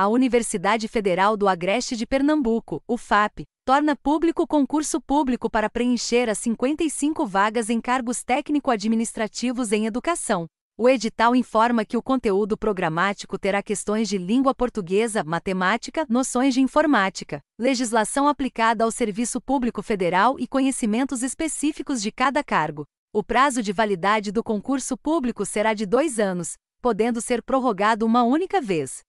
a Universidade Federal do Agreste de Pernambuco, UFAP, torna público concurso público para preencher as 55 vagas em cargos técnico-administrativos em educação. O edital informa que o conteúdo programático terá questões de língua portuguesa, matemática, noções de informática, legislação aplicada ao serviço público federal e conhecimentos específicos de cada cargo. O prazo de validade do concurso público será de dois anos, podendo ser prorrogado uma única vez.